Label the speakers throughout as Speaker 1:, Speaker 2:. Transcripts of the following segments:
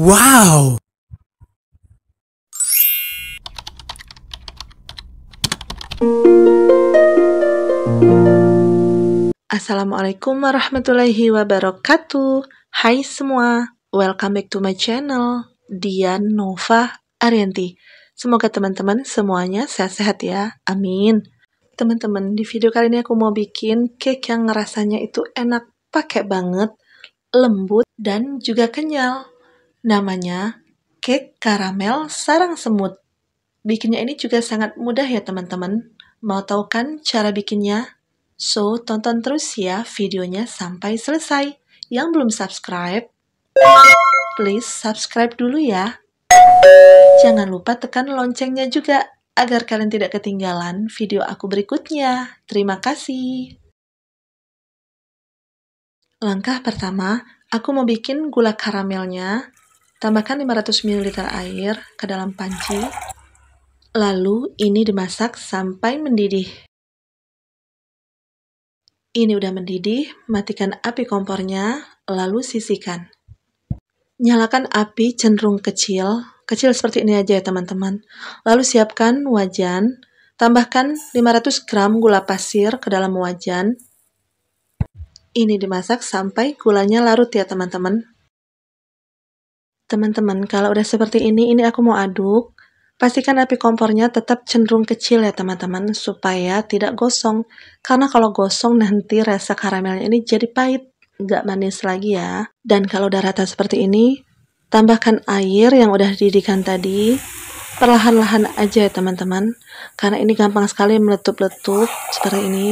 Speaker 1: Wow! Assalamualaikum warahmatullahi wabarakatuh. Hai semua, welcome back to my channel, Dian Nova Arianti. Semoga teman-teman semuanya sehat-sehat ya. Amin. Teman-teman, di video kali ini aku mau bikin cake yang rasanya itu enak pakai banget, lembut, dan juga kenyal. Namanya cake karamel sarang semut. Bikinnya ini juga sangat mudah ya teman-teman. Mau tahu kan cara bikinnya? So, tonton terus ya videonya sampai selesai. Yang belum subscribe, please subscribe dulu ya. Jangan lupa tekan loncengnya juga agar kalian tidak ketinggalan video aku berikutnya. Terima kasih. Langkah pertama, aku mau bikin gula karamelnya Tambahkan 500 ml air ke dalam panci, lalu ini dimasak sampai mendidih. Ini udah mendidih, matikan api kompornya, lalu sisihkan. Nyalakan api cenderung kecil, kecil seperti ini aja ya teman-teman. Lalu siapkan wajan, tambahkan 500 gram gula pasir ke dalam wajan. Ini dimasak sampai gulanya larut ya teman-teman. Teman-teman, kalau udah seperti ini, ini aku mau aduk. Pastikan api kompornya tetap cenderung kecil ya teman-teman, supaya tidak gosong. Karena kalau gosong nanti rasa karamelnya ini jadi pahit, nggak manis lagi ya. Dan kalau udah rata seperti ini, tambahkan air yang udah didihkan tadi. Perlahan-lahan aja ya teman-teman, karena ini gampang sekali meletup-letup seperti ini.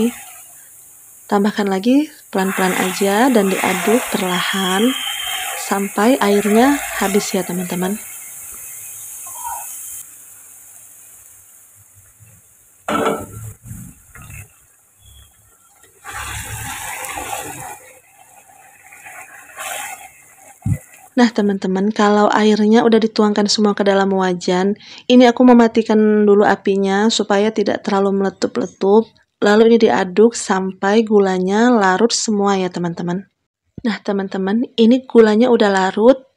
Speaker 1: Tambahkan lagi pelan-pelan aja dan diaduk perlahan sampai airnya habis ya teman-teman Nah, teman-teman, kalau airnya udah dituangkan semua ke dalam wajan, ini aku mematikan dulu apinya supaya tidak terlalu meletup-letup. Lalu ini diaduk sampai gulanya larut semua ya, teman-teman. Nah, teman-teman, ini gulanya udah larut.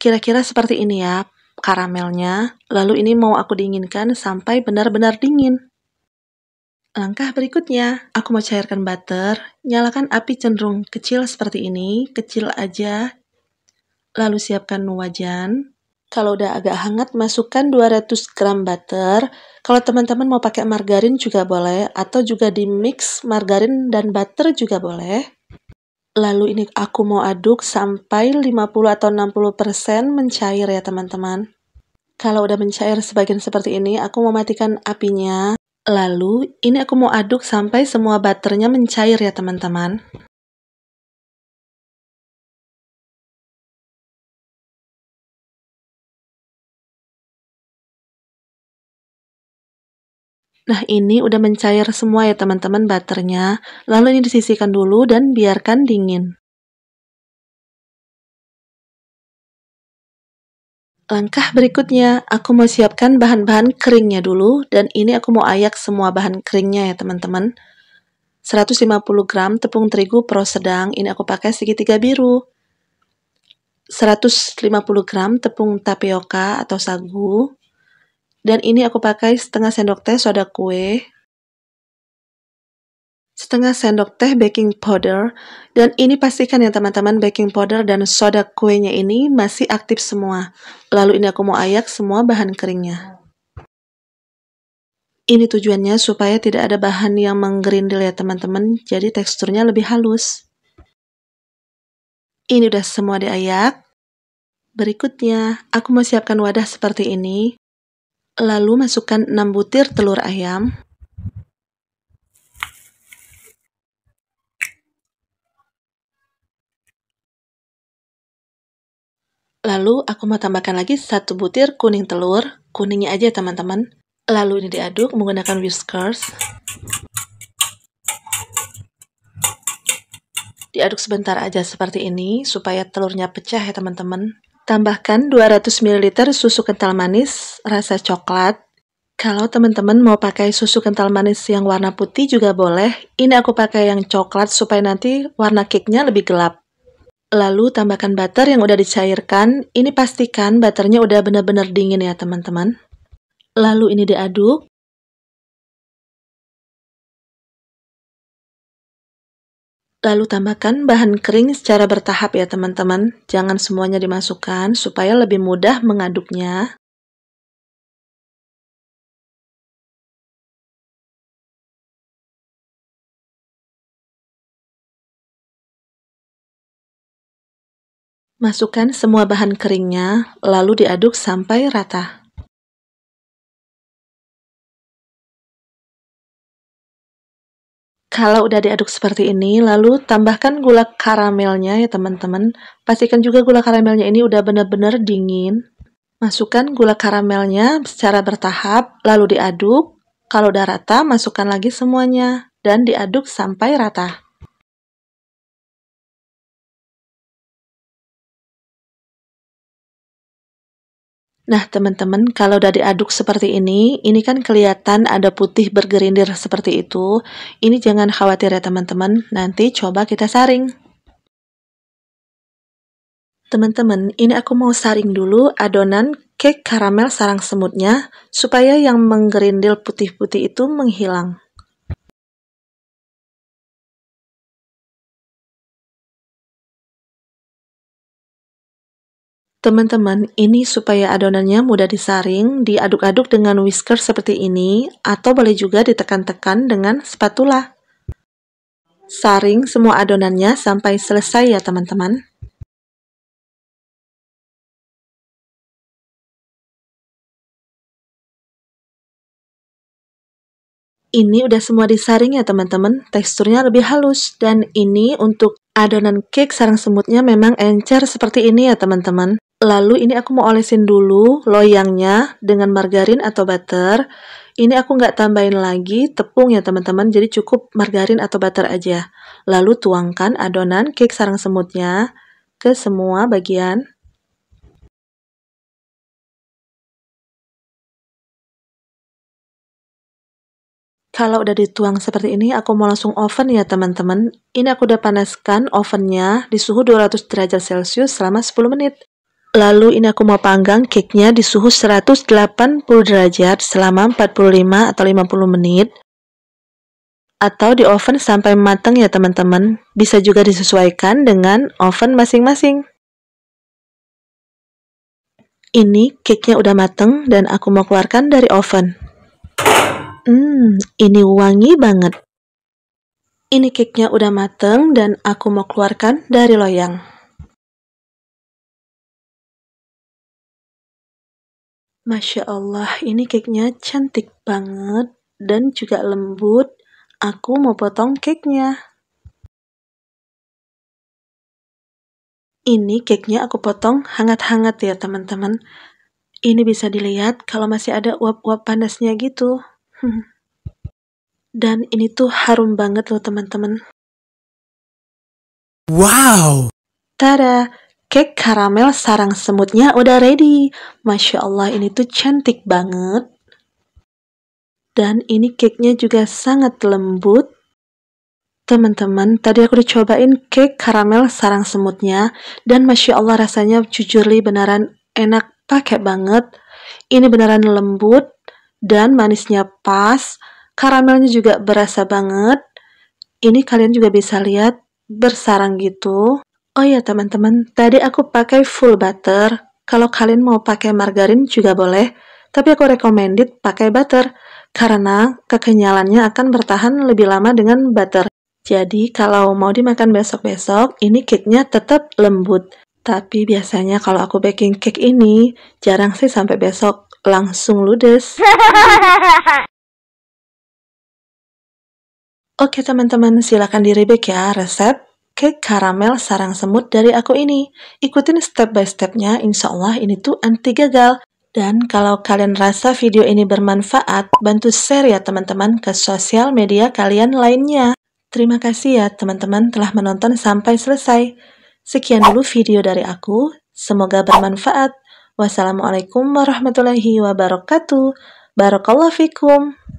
Speaker 1: Kira-kira seperti ini ya karamelnya, lalu ini mau aku dinginkan sampai benar-benar dingin. Langkah berikutnya, aku mau cairkan butter, nyalakan api cenderung kecil seperti ini, kecil aja, lalu siapkan wajan. Kalau udah agak hangat, masukkan 200 gram butter. Kalau teman-teman mau pakai margarin juga boleh, atau juga di mix margarin dan butter juga boleh lalu ini aku mau aduk sampai 50 atau 60% persen mencair ya teman-teman. Kalau udah mencair sebagian seperti ini, aku mau matikan apinya. Lalu ini aku mau aduk sampai semua butternya mencair ya teman-teman.
Speaker 2: Nah ini udah mencair semua ya teman-teman butternya. Lalu ini disisihkan dulu dan biarkan dingin.
Speaker 1: Langkah berikutnya, aku mau siapkan bahan-bahan keringnya dulu dan ini aku mau ayak semua bahan keringnya ya teman-teman. 150 gram tepung terigu pro sedang, ini aku pakai segitiga biru. 150 gram tepung tapioka atau sagu, dan ini aku pakai setengah sendok teh soda kue, setengah sendok teh baking powder, dan ini pastikan ya teman-teman baking powder dan soda kuenya ini masih aktif semua. Lalu ini aku mau ayak semua bahan keringnya. Ini tujuannya supaya tidak ada bahan yang menggerindil ya teman-teman, jadi teksturnya lebih halus. Ini udah semua diayak. Berikutnya, aku mau siapkan wadah seperti ini. Lalu masukkan 6 butir telur ayam.
Speaker 2: Lalu aku mau
Speaker 1: tambahkan lagi satu butir kuning telur, kuningnya aja teman-teman. Lalu ini diaduk menggunakan whiskers. Diaduk sebentar aja seperti ini supaya telurnya pecah ya teman-teman. Tambahkan 200 ml susu kental manis rasa coklat. Kalau teman-teman mau pakai susu kental manis yang warna putih juga boleh. Ini aku pakai yang coklat supaya nanti warna cake-nya lebih gelap. Lalu tambahkan butter yang udah dicairkan. Ini pastikan butternya udah benar-benar dingin ya teman-teman. Lalu ini diaduk.
Speaker 2: Lalu tambahkan bahan kering secara bertahap ya teman-teman. Jangan semuanya dimasukkan supaya lebih mudah mengaduknya.
Speaker 3: Masukkan semua bahan keringnya, lalu diaduk sampai rata.
Speaker 2: Kalau udah diaduk seperti ini, lalu
Speaker 1: tambahkan gula karamelnya ya teman-teman. Pastikan juga gula karamelnya ini udah benar-benar dingin. Masukkan gula karamelnya secara bertahap, lalu diaduk. Kalau udah rata, masukkan lagi semuanya dan diaduk sampai rata. Nah, teman-teman, kalau udah diaduk seperti ini, ini kan kelihatan ada putih bergerindir seperti itu. Ini jangan khawatir ya, teman-teman. Nanti coba kita saring. Teman-teman, ini aku mau saring dulu adonan cake karamel sarang semutnya supaya yang menggerindil putih-putih
Speaker 2: itu menghilang. Teman-teman,
Speaker 1: ini supaya adonannya mudah disaring, diaduk-aduk dengan whisker seperti ini, atau boleh juga ditekan-tekan dengan spatula. Saring semua
Speaker 2: adonannya sampai selesai ya teman-teman.
Speaker 1: Ini udah semua disaring ya teman-teman, teksturnya lebih halus, dan ini untuk adonan cake sarang semutnya memang encer seperti ini ya teman-teman. Lalu ini aku mau olesin dulu loyangnya dengan margarin atau butter. Ini aku nggak tambahin lagi tepung ya teman-teman, jadi cukup margarin atau butter aja. Lalu tuangkan adonan cake sarang semutnya ke semua bagian. Kalau udah dituang seperti ini, aku mau langsung oven ya teman-teman. Ini aku udah panaskan ovennya di suhu 200 derajat Celcius selama 10 menit. Lalu ini aku mau panggang cake-nya di suhu 180 derajat selama 45 atau 50 menit. Atau di oven sampai matang ya teman-teman. Bisa
Speaker 2: juga disesuaikan dengan oven masing-masing.
Speaker 1: Ini cake-nya udah mateng dan aku mau keluarkan dari oven. Hmm, ini wangi banget. Ini cake-nya udah mateng dan
Speaker 2: aku mau keluarkan dari loyang. Masya Allah, ini cake-nya cantik banget dan juga lembut. Aku mau potong cake-nya.
Speaker 1: Ini cake-nya aku potong hangat-hangat ya teman-teman. Ini bisa dilihat kalau masih ada uap-uap panasnya gitu. Dan ini tuh harum banget loh teman-teman.
Speaker 3: Wow!
Speaker 1: Tada! Cake karamel sarang semutnya udah ready. Masya Allah, ini tuh cantik banget. Dan ini cake-nya juga sangat lembut. Teman-teman, tadi aku dicobain cake karamel sarang semutnya. Dan Masya Allah rasanya jujur li beneran enak pakai banget. Ini beneran lembut dan manisnya pas. Karamelnya juga berasa banget. Ini kalian juga bisa lihat bersarang gitu. Oh ya teman-teman, tadi aku pakai full butter. Kalau kalian mau pakai margarin juga boleh, tapi aku recommended pakai butter karena kekenyalannya akan bertahan lebih lama dengan butter. Jadi kalau mau dimakan besok-besok, ini cake-nya tetap lembut. Tapi biasanya kalau aku baking cake ini, jarang sih sampai besok langsung ludes. Oke teman-teman, silakan di ya resep cake karamel sarang semut dari aku ini. Ikutin step by stepnya, insya Allah ini tuh anti gagal. Dan kalau kalian rasa video ini bermanfaat, bantu share ya teman-teman ke sosial media kalian lainnya. Terima kasih ya teman-teman telah menonton sampai selesai. Sekian dulu video dari aku, semoga bermanfaat. Wassalamualaikum warahmatullahi wabarakatuh. Barakallahu fikum.